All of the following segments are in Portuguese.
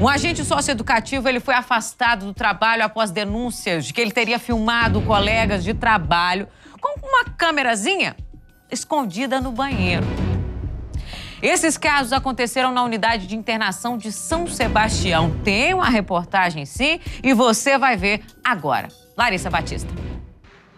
Um agente socioeducativo ele foi afastado do trabalho após denúncias de que ele teria filmado colegas de trabalho com uma câmerazinha escondida no banheiro. Esses casos aconteceram na unidade de internação de São Sebastião. Tem uma reportagem sim e você vai ver agora. Larissa Batista.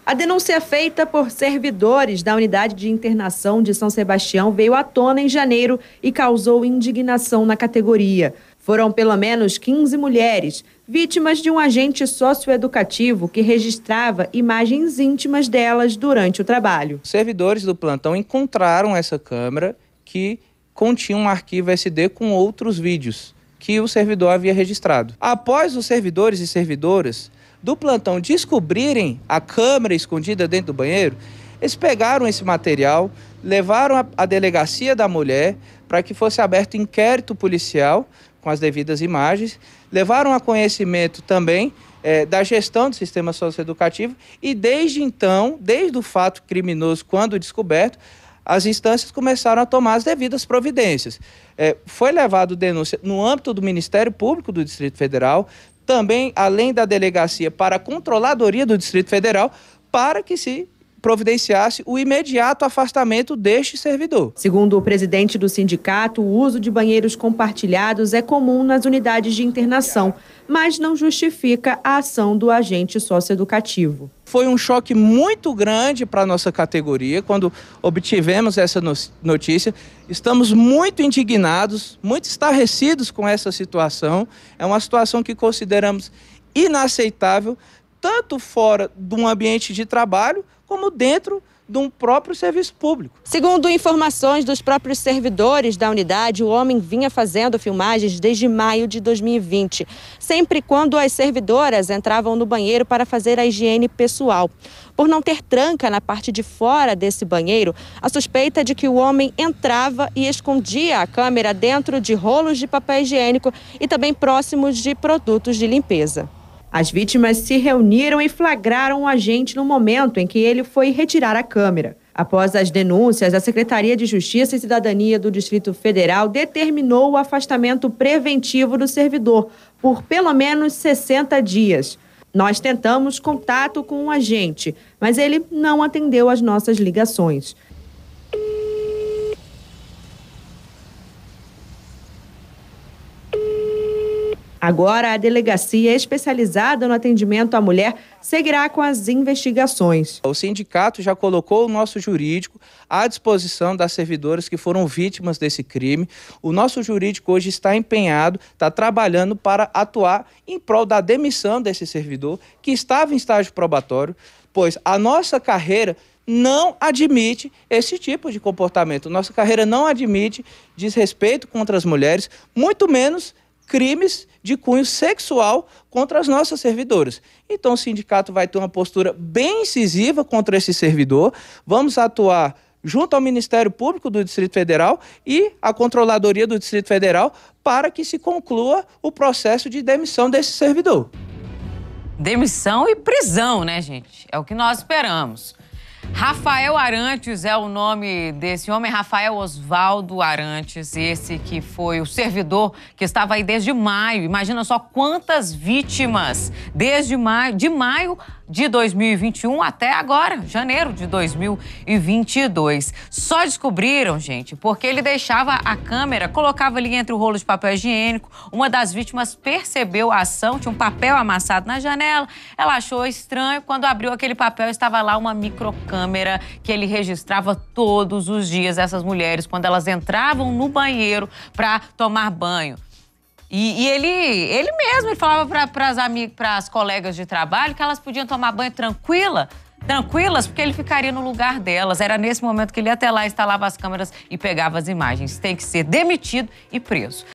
A denúncia é feita por servidores da unidade de internação de São Sebastião veio à tona em janeiro e causou indignação na categoria. Foram pelo menos 15 mulheres, vítimas de um agente socioeducativo que registrava imagens íntimas delas durante o trabalho. Servidores do plantão encontraram essa câmera que continha um arquivo SD com outros vídeos que o servidor havia registrado. Após os servidores e servidoras do plantão descobrirem a câmera escondida dentro do banheiro, eles pegaram esse material, levaram à delegacia da mulher para que fosse aberto inquérito policial com as devidas imagens, levaram a conhecimento também é, da gestão do sistema socioeducativo e desde então, desde o fato criminoso quando descoberto, as instâncias começaram a tomar as devidas providências. É, foi levado denúncia no âmbito do Ministério Público do Distrito Federal, também além da delegacia para a Controladoria do Distrito Federal, para que se providenciasse o imediato afastamento deste servidor. Segundo o presidente do sindicato, o uso de banheiros compartilhados é comum nas unidades de internação, mas não justifica a ação do agente socioeducativo. Foi um choque muito grande para a nossa categoria quando obtivemos essa notícia. Estamos muito indignados, muito estarrecidos com essa situação. É uma situação que consideramos inaceitável, tanto fora de um ambiente de trabalho como dentro de um próprio serviço público. Segundo informações dos próprios servidores da unidade, o homem vinha fazendo filmagens desde maio de 2020, sempre quando as servidoras entravam no banheiro para fazer a higiene pessoal. Por não ter tranca na parte de fora desse banheiro, a suspeita é de que o homem entrava e escondia a câmera dentro de rolos de papel higiênico e também próximos de produtos de limpeza. As vítimas se reuniram e flagraram o agente no momento em que ele foi retirar a câmera. Após as denúncias, a Secretaria de Justiça e Cidadania do Distrito Federal determinou o afastamento preventivo do servidor por pelo menos 60 dias. Nós tentamos contato com o agente, mas ele não atendeu as nossas ligações. Agora, a delegacia é especializada no atendimento à mulher seguirá com as investigações. O sindicato já colocou o nosso jurídico à disposição das servidoras que foram vítimas desse crime. O nosso jurídico hoje está empenhado, está trabalhando para atuar em prol da demissão desse servidor que estava em estágio probatório, pois a nossa carreira não admite esse tipo de comportamento. Nossa carreira não admite desrespeito contra as mulheres, muito menos crimes de cunho sexual contra as nossas servidoras. Então, o sindicato vai ter uma postura bem incisiva contra esse servidor. Vamos atuar junto ao Ministério Público do Distrito Federal e à Controladoria do Distrito Federal para que se conclua o processo de demissão desse servidor. Demissão e prisão, né, gente? É o que nós esperamos. Rafael Arantes é o nome desse homem, Rafael Oswaldo Arantes, esse que foi o servidor que estava aí desde maio. Imagina só quantas vítimas desde maio, de maio de 2021 até agora, janeiro de 2022. Só descobriram, gente, porque ele deixava a câmera, colocava ali entre o rolo de papel higiênico. Uma das vítimas percebeu a ação, tinha um papel amassado na janela. Ela achou estranho. Quando abriu aquele papel, estava lá uma microcâmera que ele registrava todos os dias essas mulheres quando elas entravam no banheiro para tomar banho. E, e, ele, ele mesmo, ele falava para as amigas, para as colegas de trabalho que elas podiam tomar banho tranquila, tranquilas, porque ele ficaria no lugar delas. Era nesse momento que ele ia até lá, instalava as câmeras e pegava as imagens. Tem que ser demitido e preso.